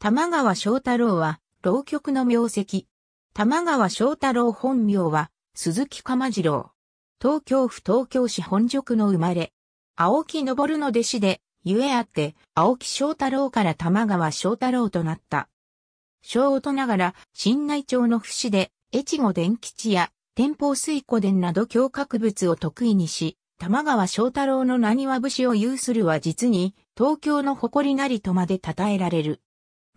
玉川翔太郎は、浪曲の名跡。玉川翔太郎本名は、鈴木鎌次郎。東京府東京市本塾の生まれ。青木昇の弟子で、ゆえあって、青木翔太郎から玉川翔太郎となった。小音ながら、新内町の不死で、越後伝吉や、天保水湖伝など教格物を得意にし、玉川翔太郎の何は節を有するは実に、東京の誇りなりとまで称えられる。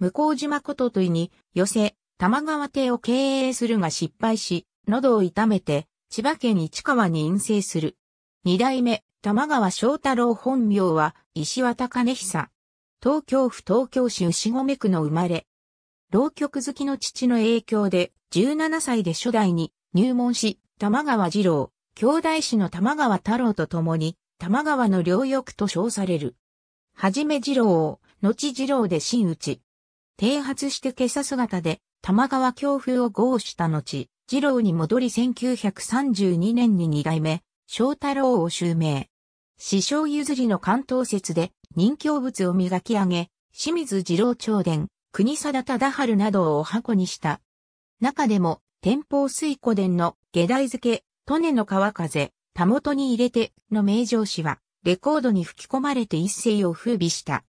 向島ことといに、寄せ、玉川邸を経営するが失敗し、喉を痛めて、千葉県市川に陰性する。二代目、玉川翔太郎本名は、石渡兼久。東京府東京市牛込区の生まれ。浪曲好きの父の影響で、17歳で初代に入門し、玉川二郎、兄弟子の玉川太郎と共に、玉川の両翼と称される。はじめ二郎、後二郎で真打ち。低発して今朝姿で、玉川強風を豪した後、二郎に戻り1932年に二代目、翔太郎を襲名。師匠譲りの関東説で、人形物を磨き上げ、清水二郎長伝、国貞忠春などをお箱にした。中でも、天保水古伝の下台付け、利根の川風、たもとに入れての名城詩は、レコードに吹き込まれて一世を風靡した。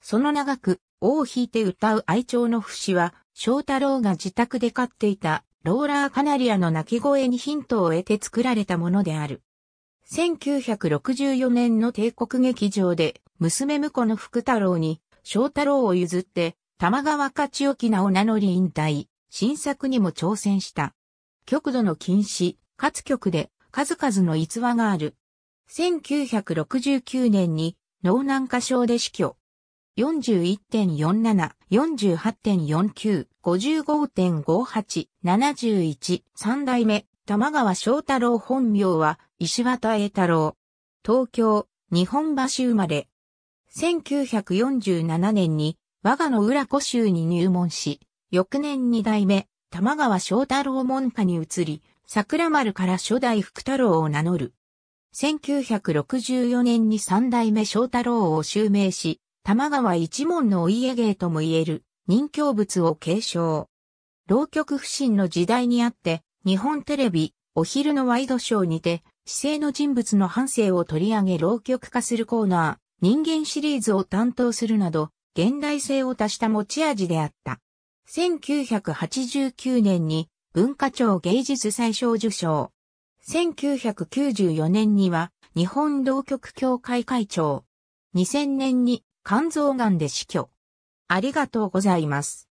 その長く、尾を引いて歌う愛鳥の節は、翔太郎が自宅で飼っていたローラーカナリアの鳴き声にヒントを得て作られたものである。1964年の帝国劇場で、娘婿の福太郎に、翔太郎を譲って、玉川勝興名を名乗り引退、新作にも挑戦した。極度の禁止、かつ曲で、数々の逸話がある。1969年に、脳難化症で死去。41.47、48.49、55.58、71、三代目、玉川翔太郎本名は、石渡栄太郎。東京、日本橋生まれ。1947年に、我がの浦古州に入門し、翌年二代目、玉川翔太郎門下に移り、桜丸から初代福太郎を名乗る。1964年に三代目翔太郎を襲名し、玉川一門のお家芸とも言える人形物を継承。浪曲不振の時代にあって、日本テレビ、お昼のワイドショーにて、市政の人物の反省を取り上げ浪曲化するコーナー、人間シリーズを担当するなど、現代性を足した持ち味であった。1989年に文化庁芸術最小受賞。1994年には日本浪曲協会会長。2000年に肝臓癌で死去。ありがとうございます。